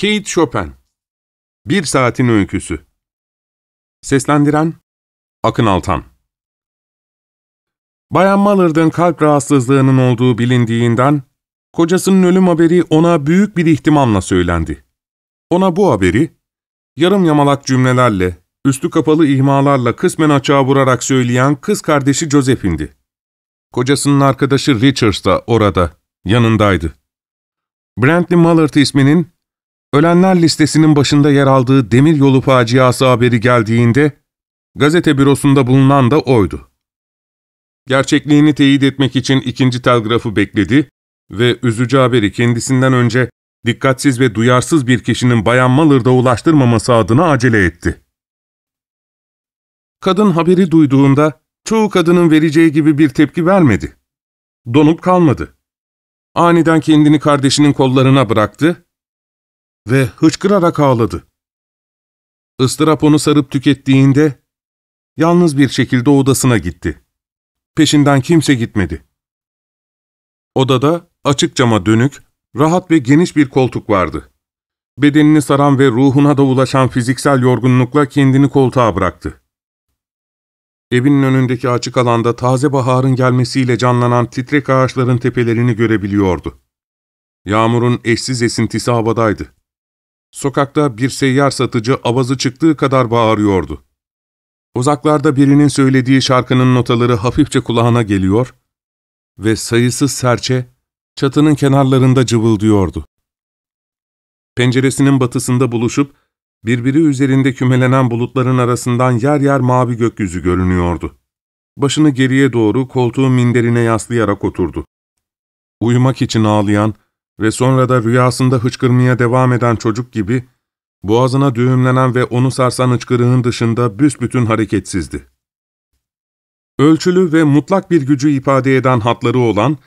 Kate Chopin Bir Saatin Öyküsü Seslendiren Akın Altan Bayan Mallard'ın kalp rahatsızlığının olduğu bilindiğinden, kocasının ölüm haberi ona büyük bir ihtimamla söylendi. Ona bu haberi, yarım yamalak cümlelerle, üstü kapalı ihmalarla kısmen açığa vurarak söyleyen kız kardeşi Josephine'di. Kocasının arkadaşı Richards da orada, yanındaydı. Brantley Mallard isminin Ölenler listesinin başında yer aldığı Demir Yolu faciası haberi geldiğinde gazete bürosunda bulunan da oydu. Gerçekliğini teyit etmek için ikinci telgrafı bekledi ve üzücü haberi kendisinden önce dikkatsiz ve duyarsız bir kişinin Bayan Mallard'a ulaştırmaması adına acele etti. Kadın haberi duyduğunda çoğu kadının vereceği gibi bir tepki vermedi. Donup kalmadı. Aniden kendini kardeşinin kollarına bıraktı ve hıçkırarak ağladı. Istırap onu sarıp tükettiğinde yalnız bir şekilde odasına gitti. Peşinden kimse gitmedi. Odada açık cama dönük, rahat ve geniş bir koltuk vardı. Bedenini saran ve ruhuna da ulaşan fiziksel yorgunlukla kendini koltuğa bıraktı. Evinin önündeki açık alanda taze baharın gelmesiyle canlanan titrek ağaçların tepelerini görebiliyordu. Yağmurun eşsiz esintisi havadaydı. Sokakta bir seyyar satıcı avazı çıktığı kadar bağırıyordu. Uzaklarda birinin söylediği şarkının notaları hafifçe kulağına geliyor ve sayısız serçe çatının kenarlarında cıvıldıyordu. Penceresinin batısında buluşup birbiri üzerinde kümelenen bulutların arasından yer yer mavi gökyüzü görünüyordu. Başını geriye doğru koltuğun minderine yaslayarak oturdu. Uyumak için ağlayan, ve sonra da rüyasında hıçkırmaya devam eden çocuk gibi, boğazına düğümlenen ve onu sarsan hıçkırığın dışında büsbütün hareketsizdi. Ölçülü ve mutlak bir gücü ifade eden hatları olan,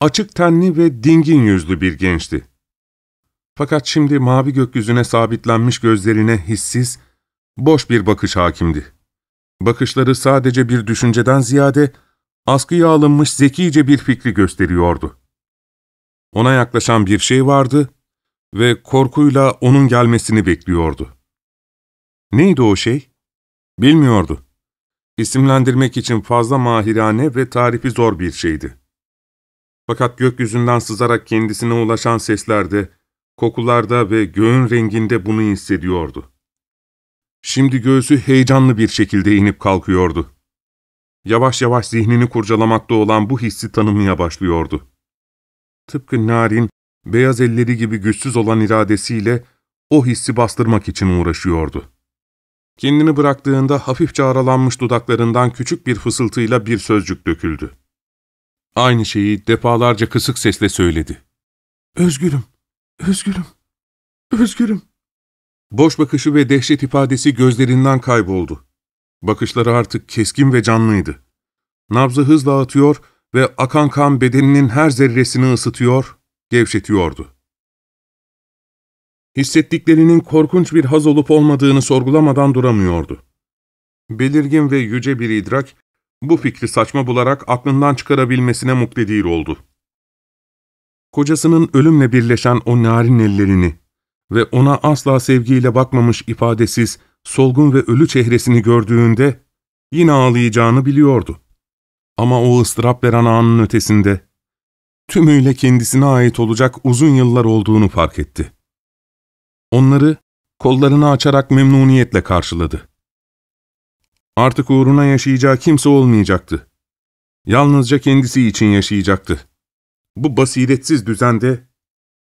açık tenli ve dingin yüzlü bir gençti. Fakat şimdi mavi gökyüzüne sabitlenmiş gözlerine hissiz, boş bir bakış hakimdi. Bakışları sadece bir düşünceden ziyade, askıya alınmış zekice bir fikri gösteriyordu. Ona yaklaşan bir şey vardı ve korkuyla onun gelmesini bekliyordu. Neydi o şey? Bilmiyordu. İsimlendirmek için fazla mahirane ve tarifi zor bir şeydi. Fakat gökyüzünden sızarak kendisine ulaşan seslerde, kokularda ve göğün renginde bunu hissediyordu. Şimdi göğsü heyecanlı bir şekilde inip kalkıyordu. Yavaş yavaş zihnini kurcalamakta olan bu hissi tanımaya başlıyordu. Tıpkı Narin, beyaz elleri gibi güçsüz olan iradesiyle o hissi bastırmak için uğraşıyordu. Kendini bıraktığında hafifçe aralanmış dudaklarından küçük bir fısıltıyla bir sözcük döküldü. Aynı şeyi defalarca kısık sesle söyledi. ''Özgürüm, özgürüm, özgürüm.'' Boş bakışı ve dehşet ifadesi gözlerinden kayboldu. Bakışları artık keskin ve canlıydı. Nabzı hızla atıyor ve akan kan bedeninin her zerresini ısıtıyor, gevşetiyordu. Hissettiklerinin korkunç bir haz olup olmadığını sorgulamadan duramıyordu. Belirgin ve yüce bir idrak, bu fikri saçma bularak aklından çıkarabilmesine muktedir oldu. Kocasının ölümle birleşen o narin ellerini ve ona asla sevgiyle bakmamış ifadesiz, solgun ve ölü çehresini gördüğünde yine ağlayacağını biliyordu. Ama o ıstırap veren anın ötesinde, tümüyle kendisine ait olacak uzun yıllar olduğunu fark etti. Onları kollarını açarak memnuniyetle karşıladı. Artık uğruna yaşayacağı kimse olmayacaktı. Yalnızca kendisi için yaşayacaktı. Bu basiretsiz düzende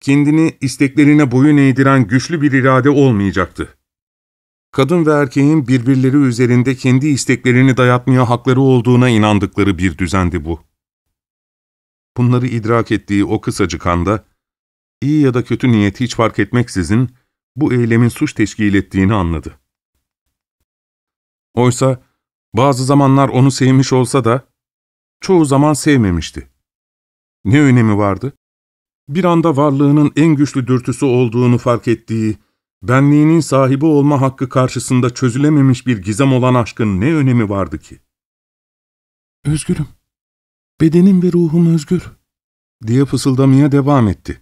kendini isteklerine boyun eğdiren güçlü bir irade olmayacaktı kadın ve erkeğin birbirleri üzerinde kendi isteklerini dayatmaya hakları olduğuna inandıkları bir düzendi bu. Bunları idrak ettiği o kısacık anda, iyi ya da kötü niyeti hiç fark etmeksizin bu eylemin suç teşkil ettiğini anladı. Oysa bazı zamanlar onu sevmiş olsa da, çoğu zaman sevmemişti. Ne önemi vardı? Bir anda varlığının en güçlü dürtüsü olduğunu fark ettiği, benliğinin sahibi olma hakkı karşısında çözülememiş bir gizem olan aşkın ne önemi vardı ki? Özgürüm, bedenim ve ruhum özgür, diye fısıldamaya devam etti.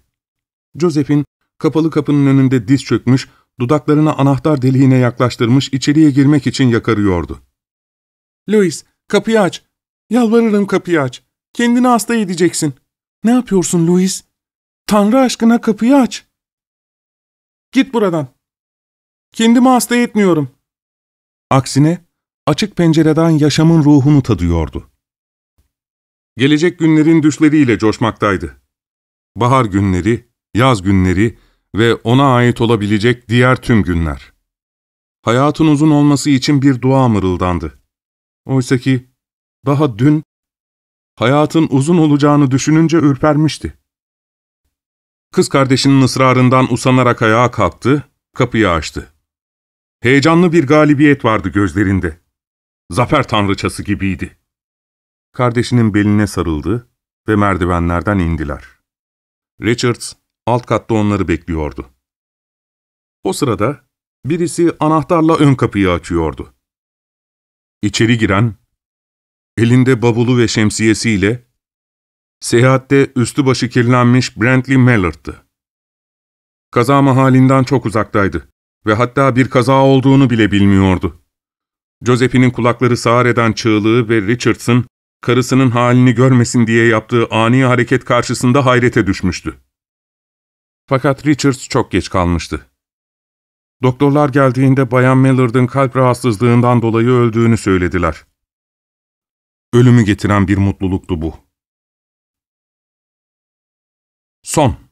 Joseph'in kapalı kapının önünde diz çökmüş, dudaklarını anahtar deliğine yaklaştırmış içeriye girmek için yakarıyordu. ''Louis, kapıyı aç. Yalvarırım kapıyı aç. Kendini hasta edeceksin. Ne yapıyorsun Louis? Tanrı aşkına kapıyı aç.'' Git buradan. Kendimi hasta etmiyorum. Aksine açık pencereden yaşamın ruhunu tadıyordu. Gelecek günlerin düşleriyle coşmaktaydı. Bahar günleri, yaz günleri ve ona ait olabilecek diğer tüm günler. Hayatın uzun olması için bir dua mırıldandı. Oysa ki daha dün hayatın uzun olacağını düşününce ürpermişti. Kız kardeşinin ısrarından usanarak ayağa kalktı, kapıyı açtı. Heyecanlı bir galibiyet vardı gözlerinde. Zafer tanrıçası gibiydi. Kardeşinin beline sarıldı ve merdivenlerden indiler. Richards alt katta onları bekliyordu. O sırada birisi anahtarla ön kapıyı açıyordu. İçeri giren, elinde bavulu ve şemsiyesiyle Seyahatte üstü başı kirlenmiş Brantley Mallard'tı. Kaza mahalinden çok uzaktaydı ve hatta bir kaza olduğunu bile bilmiyordu. Josephine'in kulakları sağır eden çığlığı ve Richardson, karısının halini görmesin diye yaptığı ani hareket karşısında hayrete düşmüştü. Fakat Richards çok geç kalmıştı. Doktorlar geldiğinde Bayan Mallard'ın kalp rahatsızlığından dolayı öldüğünü söylediler. Ölümü getiren bir mutluluktu bu. Son